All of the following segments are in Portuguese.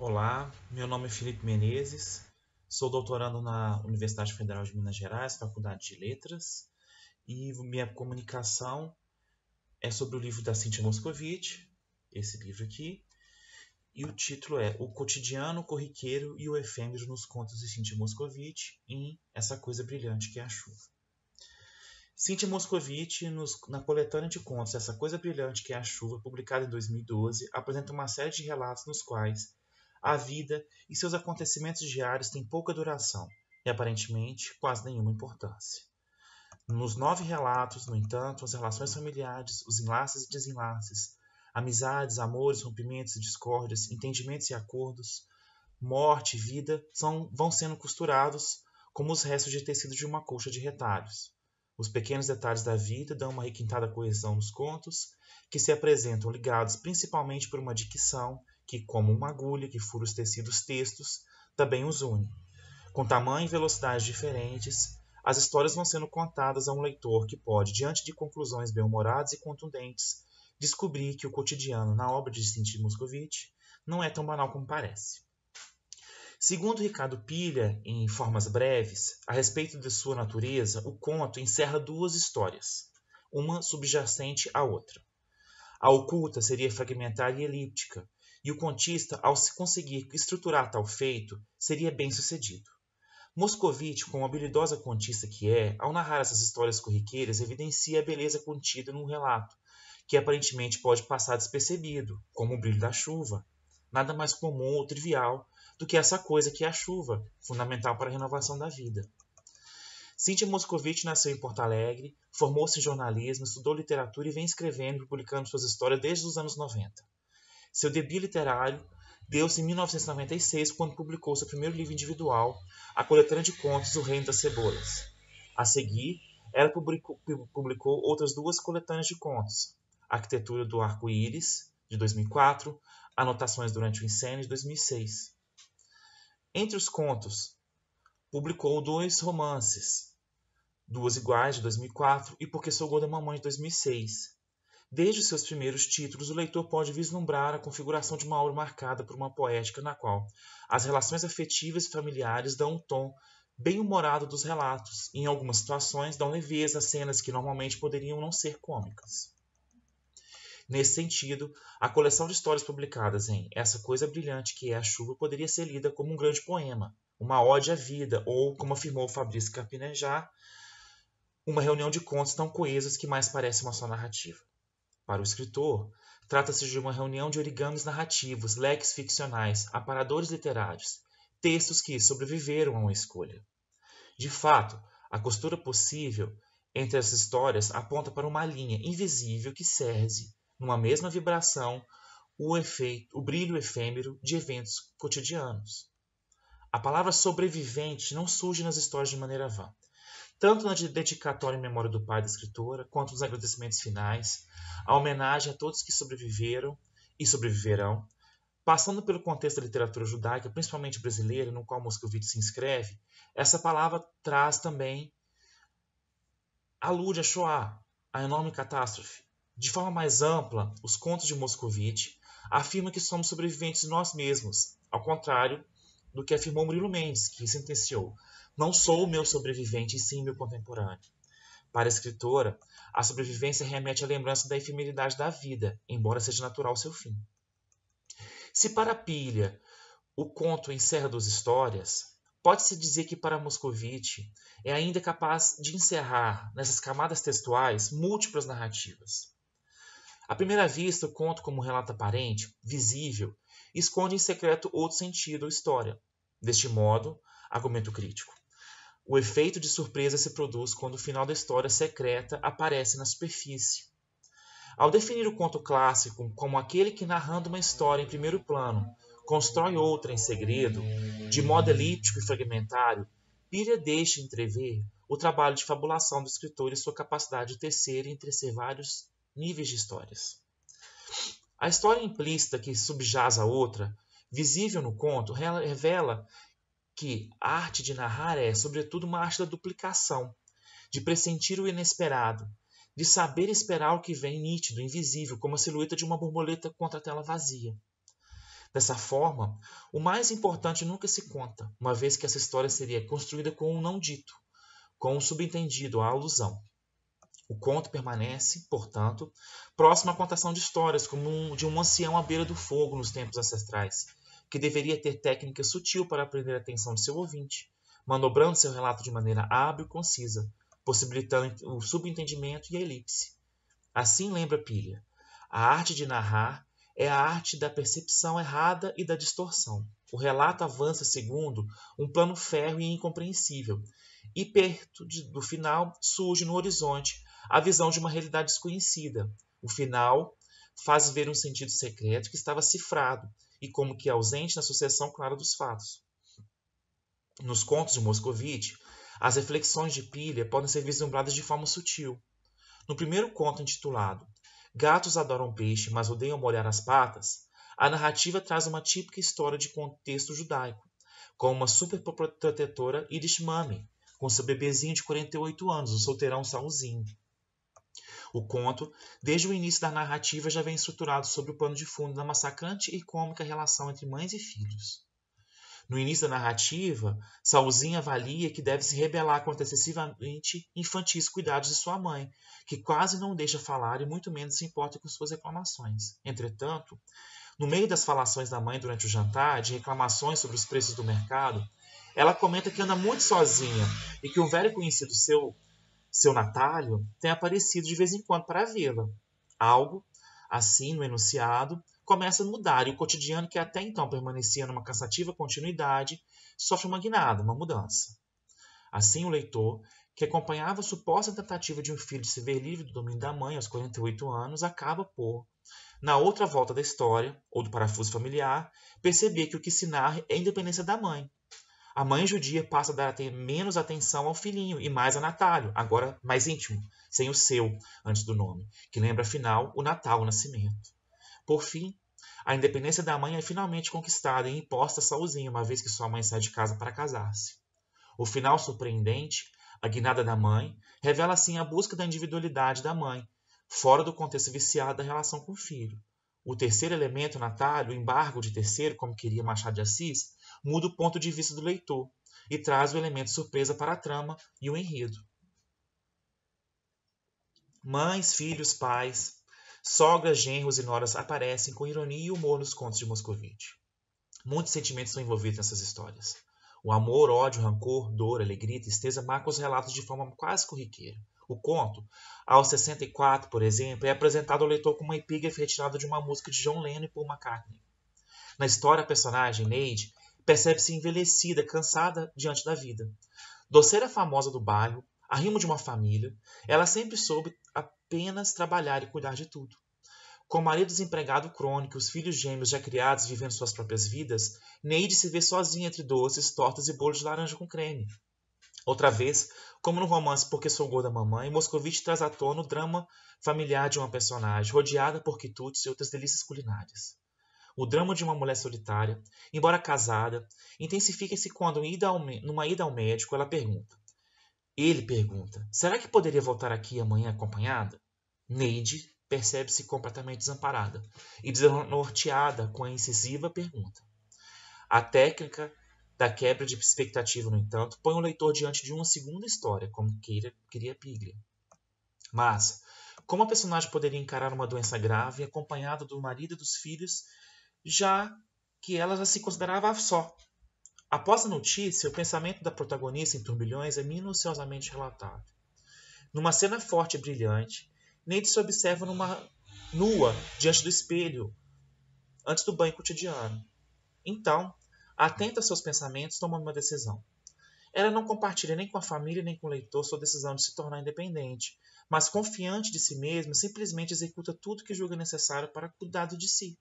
Olá, meu nome é Felipe Menezes, sou doutorando na Universidade Federal de Minas Gerais, Faculdade de Letras, e minha comunicação é sobre o livro da Cintia Moscovitch, esse livro aqui, e o título é O Cotidiano, o Corriqueiro e o Efêmero nos Contos de Cintia Moscovitch em Essa Coisa Brilhante que é a Chuva. Cintia Moscovitch, nos, na coletânea de contos Essa Coisa Brilhante que é a Chuva, publicada em 2012, apresenta uma série de relatos nos quais a vida e seus acontecimentos diários têm pouca duração e, aparentemente, quase nenhuma importância. Nos nove relatos, no entanto, as relações familiares, os enlaces e desenlaces, amizades, amores, rompimentos e discórdias, entendimentos e acordos, morte e vida são, vão sendo costurados como os restos de tecido de uma colcha de retalhos. Os pequenos detalhes da vida dão uma requintada coesão nos contos, que se apresentam ligados principalmente por uma dicção que, como uma agulha que fura os tecidos textos, também os une. Com tamanho e velocidade diferentes, as histórias vão sendo contadas a um leitor que pode, diante de conclusões bem-humoradas e contundentes, descobrir que o cotidiano na obra de Cinti Moscovici não é tão banal como parece. Segundo Ricardo Pilha, em Formas Breves, a respeito de sua natureza, o conto encerra duas histórias, uma subjacente à outra. A oculta seria fragmentária e elíptica, e o contista, ao se conseguir estruturar tal feito, seria bem sucedido. Moscovite, como habilidosa contista que é, ao narrar essas histórias corriqueiras, evidencia a beleza contida num relato, que aparentemente pode passar despercebido, como o brilho da chuva. Nada mais comum ou trivial do que essa coisa que é a chuva, fundamental para a renovação da vida. Cíntia Moscovitch nasceu em Porto Alegre, formou-se em jornalismo, estudou literatura e vem escrevendo e publicando suas histórias desde os anos 90. Seu debut literário deu-se em 1996, quando publicou seu primeiro livro individual, a coletânea de contos O Reino das Cebolas. A seguir, ela publicou, publicou outras duas coletâneas de contos, Arquitetura do Arco-Íris, de 2004, Anotações durante o Incêndio, de 2006. Entre os contos, publicou dois romances, Duas Iguais, de 2004, e Porque Sou Gorda Mamãe, de 2006, Desde seus primeiros títulos, o leitor pode vislumbrar a configuração de uma obra marcada por uma poética na qual as relações afetivas e familiares dão um tom bem-humorado dos relatos e, em algumas situações, dão leveza a cenas que normalmente poderiam não ser cômicas. Nesse sentido, a coleção de histórias publicadas em Essa Coisa Brilhante que é a Chuva poderia ser lida como um grande poema, uma ode à vida, ou, como afirmou Fabrício Carpinejar, uma reunião de contos tão coesos que mais parece uma só narrativa. Para o escritor, trata-se de uma reunião de origamis narrativos, leques ficcionais, aparadores literários, textos que sobreviveram a uma escolha. De fato, a costura possível entre as histórias aponta para uma linha invisível que serve, numa mesma vibração, o, efeito, o brilho efêmero de eventos cotidianos. A palavra sobrevivente não surge nas histórias de maneira vã tanto na dedicatória em memória do pai da escritora, quanto nos agradecimentos finais, a homenagem a todos que sobreviveram e sobreviverão, Passando pelo contexto da literatura judaica, principalmente brasileira, no qual Moscovite se inscreve, essa palavra traz também, alude a Shoah, a enorme catástrofe. De forma mais ampla, os contos de Moscovite afirmam que somos sobreviventes nós mesmos, ao contrário do que afirmou Murilo Mendes, que sentenciou não sou o meu sobrevivente, e sim meu contemporâneo. Para a escritora, a sobrevivência remete à lembrança da efemeridade da vida, embora seja natural seu fim. Se para Pilha o conto encerra duas histórias, pode-se dizer que para Moscovite é ainda capaz de encerrar nessas camadas textuais múltiplas narrativas. À primeira vista, o conto, como relato aparente, visível, esconde em secreto outro sentido ou história. Deste modo, argumento crítico. O efeito de surpresa se produz quando o final da história secreta aparece na superfície. Ao definir o conto clássico como aquele que, narrando uma história em primeiro plano, constrói outra em segredo, de modo elíptico e fragmentário, Pilha deixa entrever o trabalho de fabulação do escritor e sua capacidade de tecer e entrecer vários níveis de histórias. A história implícita que subjaz a outra, visível no conto, revela que a arte de narrar é, sobretudo, uma arte da duplicação, de pressentir o inesperado, de saber esperar o que vem nítido, invisível, como a silhueta de uma borboleta contra a tela vazia. Dessa forma, o mais importante nunca se conta, uma vez que essa história seria construída com o um não dito, com o um subentendido, a alusão. O conto permanece, portanto, próximo à contação de histórias, como um, de um ancião à beira do fogo nos tempos ancestrais, que deveria ter técnica sutil para prender a atenção de seu ouvinte, manobrando seu relato de maneira hábil e concisa, possibilitando o subentendimento e a elipse. Assim lembra Pilha, a arte de narrar é a arte da percepção errada e da distorção. O relato avança segundo um plano férreo e incompreensível, e perto de, do final surge no horizonte a visão de uma realidade desconhecida. O final faz ver um sentido secreto que estava cifrado e como que é ausente na sucessão clara dos fatos. Nos contos de Moscovite, as reflexões de Pilha podem ser vislumbradas de forma sutil. No primeiro conto intitulado Gatos adoram peixe, mas odeiam molhar as patas, a narrativa traz uma típica história de contexto judaico, com uma protetora Irish Mami, com seu bebezinho de 48 anos, o solteirão Saulzinho. O conto, desde o início da narrativa, já vem estruturado sobre o pano de fundo da massacrante e cômica relação entre mães e filhos. No início da narrativa, Salzinha avalia que deve se rebelar contra excessivamente infantis cuidados de sua mãe, que quase não deixa falar e muito menos se importa com suas reclamações. Entretanto, no meio das falações da mãe durante o jantar, de reclamações sobre os preços do mercado, ela comenta que anda muito sozinha e que um velho conhecido seu seu Natalio tem aparecido de vez em quando para vê-la. Algo, assim no enunciado, começa a mudar e o cotidiano, que até então permanecia numa cansativa continuidade, sofre uma guinada, uma mudança. Assim, o leitor, que acompanhava a suposta tentativa de um filho de se ver livre do domínio da mãe aos 48 anos, acaba por, na outra volta da história, ou do parafuso familiar, perceber que o que se narra é a independência da mãe, a mãe judia passa a dar até menos atenção ao filhinho e mais a Natalio, agora mais íntimo, sem o seu antes do nome, que lembra afinal o Natal, o nascimento. Por fim, a independência da mãe é finalmente conquistada e imposta a uma vez que sua mãe sai de casa para casar-se. O final surpreendente, a guinada da mãe, revela assim a busca da individualidade da mãe, fora do contexto viciado da relação com o filho. O terceiro elemento, Natalio, o embargo de terceiro, como queria Machado de Assis, muda o ponto de vista do leitor e traz o elemento surpresa para a trama e o enredo. Mães, filhos, pais, sogras, genros e noras aparecem com ironia e humor nos contos de Moscovitch. Muitos sentimentos são envolvidos nessas histórias. O amor, ódio, rancor, dor, alegria, tristeza marcam os relatos de forma quase corriqueira. O conto, aos 64, por exemplo, é apresentado ao leitor com uma epígrafe retirada de uma música de John Lennon e Paul McCartney. Na história, a personagem, Neide, percebe-se envelhecida, cansada diante da vida. Doceira famosa do bairro, arrimo de uma família, ela sempre soube apenas trabalhar e cuidar de tudo. Com o marido desempregado crônico e os filhos gêmeos já criados vivendo suas próprias vidas, Neide se vê sozinha entre doces, tortas e bolos de laranja com creme. Outra vez, como no romance Porque Sou Gorda Mamãe, Moscovitch traz à tona o drama familiar de uma personagem, rodeada por quitutes e outras delícias culinárias o drama de uma mulher solitária, embora casada, intensifica-se quando, numa ida ao médico, ela pergunta. Ele pergunta: será que poderia voltar aqui amanhã acompanhada? Neide percebe-se completamente desamparada e desnorteada com a incisiva pergunta. A técnica da quebra de expectativa, no entanto, põe o leitor diante de uma segunda história, como queira, queria Piglia. Mas, como a personagem poderia encarar uma doença grave acompanhada do marido e dos filhos já que ela já se considerava só. Após a notícia, o pensamento da protagonista em turbilhões é minuciosamente relatado. Numa cena forte e brilhante, Nate se observa numa nua diante do espelho, antes do banho cotidiano. Então, atenta aos seus pensamentos, toma uma decisão. Ela não compartilha nem com a família nem com o leitor sua decisão de se tornar independente, mas confiante de si mesma, simplesmente executa tudo que julga necessário para cuidado de si.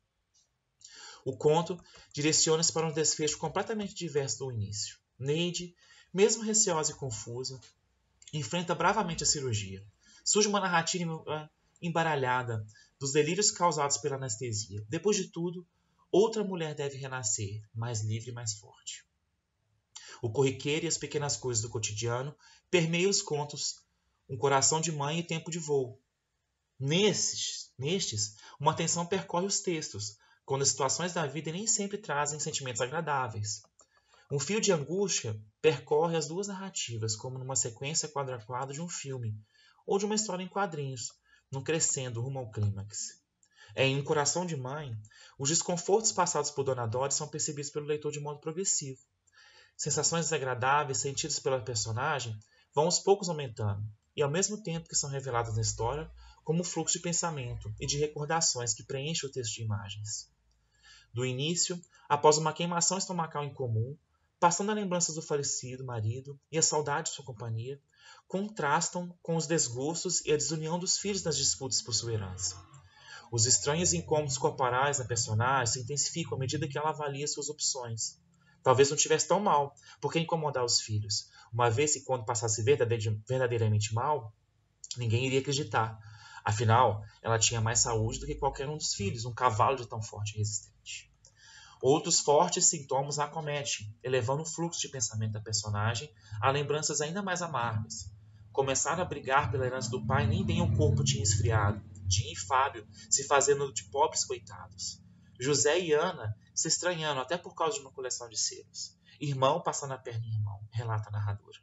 O conto direciona-se para um desfecho completamente diverso do início. Neide, mesmo receosa e confusa, enfrenta bravamente a cirurgia. Surge uma narrativa embaralhada dos delírios causados pela anestesia. Depois de tudo, outra mulher deve renascer, mais livre e mais forte. O corriqueiro e as pequenas coisas do cotidiano permeiam os contos Um Coração de Mãe e Tempo de Voo. Nesses, nestes, uma atenção percorre os textos, quando as situações da vida nem sempre trazem sentimentos agradáveis. Um fio de angústia percorre as duas narrativas, como numa sequência quadro a quadro de um filme, ou de uma história em quadrinhos, num crescendo rumo ao clímax. Em Um Coração de Mãe, os desconfortos passados por Dona Dori são percebidos pelo leitor de modo progressivo. Sensações desagradáveis sentidas pela personagem vão aos poucos aumentando, e ao mesmo tempo que são reveladas na história, como um fluxo de pensamento e de recordações que preenche o texto de imagens do início, após uma queimação estomacal incomum, passando a lembrança do falecido marido e a saudade de sua companhia, contrastam com os desgostos e a desunião dos filhos nas disputas por sua herança. Os estranhos incômodos corporais na personagem se intensificam à medida que ela avalia suas opções. Talvez não tivesse tão mal, porque incomodar os filhos, uma vez que quando passasse verdadeiramente mal, ninguém iria acreditar, Afinal, ela tinha mais saúde do que qualquer um dos filhos, um cavalo de tão forte e resistente. Outros fortes sintomas a acometem, elevando o fluxo de pensamento da personagem a lembranças ainda mais amargas. Começar a brigar pela herança do pai nem bem o corpo tinha esfriado. Tim e Fábio se fazendo de pobres coitados. José e Ana se estranhando até por causa de uma coleção de selos. Irmão passando a perna em irmão, relata a narradora.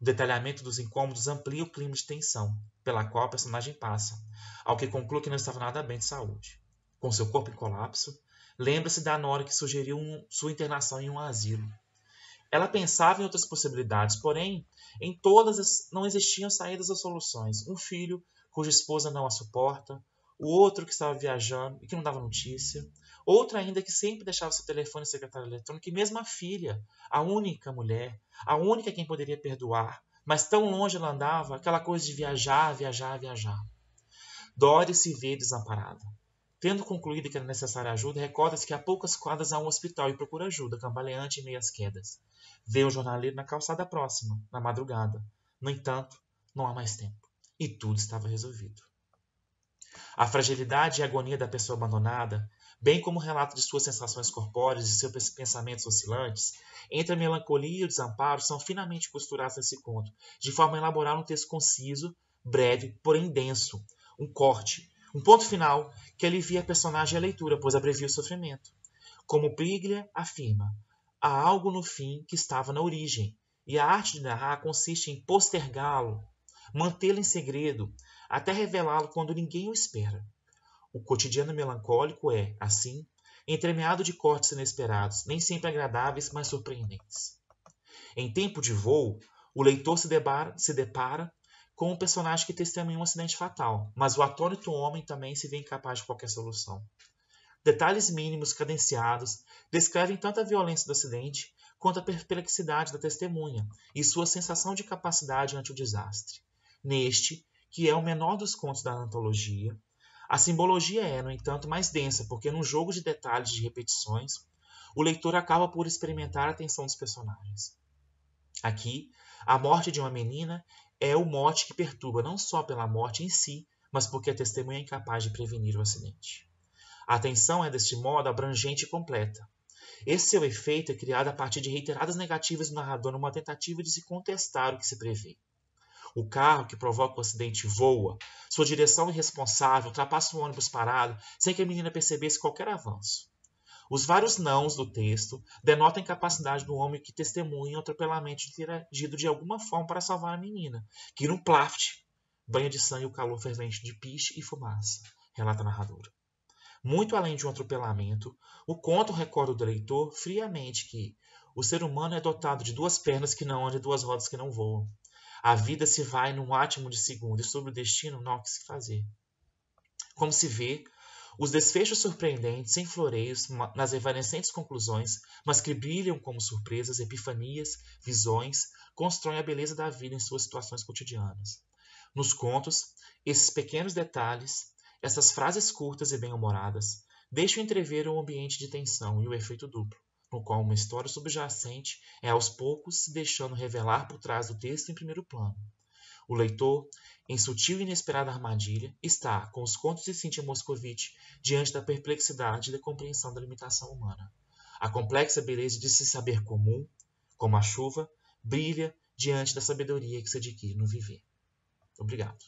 O detalhamento dos incômodos amplia o clima de tensão pela qual a personagem passa, ao que conclui que não estava nada bem de saúde. Com seu corpo em colapso, lembra-se da Nora que sugeriu um, sua internação em um asilo. Ela pensava em outras possibilidades, porém, em todas as, não existiam saídas ou soluções. Um filho cuja esposa não a suporta, o outro que estava viajando e que não dava notícia, Outra ainda que sempre deixava seu telefone secretário eletrônico, e mesmo a filha, a única mulher, a única quem poderia perdoar, mas tão longe ela andava, aquela coisa de viajar, viajar, viajar. Doris se vê desamparada. Tendo concluído que era necessária ajuda, recorda-se que há poucas quadras há um hospital e procura ajuda, cambaleante em meias quedas. Vê o jornaleiro na calçada próxima, na madrugada. No entanto, não há mais tempo. E tudo estava resolvido. A fragilidade e a agonia da pessoa abandonada bem como o relato de suas sensações corpóreas e seus pensamentos oscilantes, entre a melancolia e o desamparo são finamente costurados nesse conto, de forma a elaborar um texto conciso, breve, porém denso, um corte, um ponto final que alivia a personagem e a leitura, pois abrevia o sofrimento. Como Piglia afirma, há algo no fim que estava na origem, e a arte de narrar consiste em postergá-lo, mantê-lo em segredo, até revelá-lo quando ninguém o espera. O cotidiano melancólico é, assim, entremeado de cortes inesperados, nem sempre agradáveis, mas surpreendentes. Em tempo de voo, o leitor se depara, se depara com um personagem que testemunha um acidente fatal, mas o atônito homem também se vê incapaz de qualquer solução. Detalhes mínimos cadenciados descrevem tanto a violência do acidente quanto a perplexidade da testemunha e sua sensação de capacidade ante o desastre. Neste, que é o menor dos contos da antologia, a simbologia é, no entanto, mais densa, porque num jogo de detalhes de repetições, o leitor acaba por experimentar a tensão dos personagens. Aqui, a morte de uma menina é o mote que perturba não só pela morte em si, mas porque a testemunha é incapaz de prevenir o acidente. A atenção é, deste modo, abrangente e completa. Esse seu efeito é criado a partir de reiteradas negativas do narrador numa tentativa de se contestar o que se prevê. O carro que provoca o acidente voa. Sua direção é irresponsável ultrapassa o ônibus parado sem que a menina percebesse qualquer avanço. Os vários nãos do texto denotam a incapacidade do homem que testemunha o atropelamento de ter agido de alguma forma para salvar a menina, que num plaft banha de sangue o calor fervente de piche e fumaça, relata a narradora. Muito além de um atropelamento, o conto recorda do leitor friamente que o ser humano é dotado de duas pernas que não andam e duas rodas que não voam. A vida se vai num átimo de segundo e sobre o destino não há o que se fazer. Como se vê, os desfechos surpreendentes, sem floreios, nas evanescentes conclusões, mas que brilham como surpresas, epifanias, visões, constroem a beleza da vida em suas situações cotidianas. Nos contos, esses pequenos detalhes, essas frases curtas e bem-humoradas, deixam entrever um ambiente de tensão e o efeito duplo no qual uma história subjacente é aos poucos se deixando revelar por trás do texto em primeiro plano. O leitor, em sutil e inesperada armadilha, está, com os contos de Cynthia Moscovitch, diante da perplexidade e da compreensão da limitação humana. A complexa beleza de se saber comum, como a chuva, brilha diante da sabedoria que se adquire no viver. Obrigado.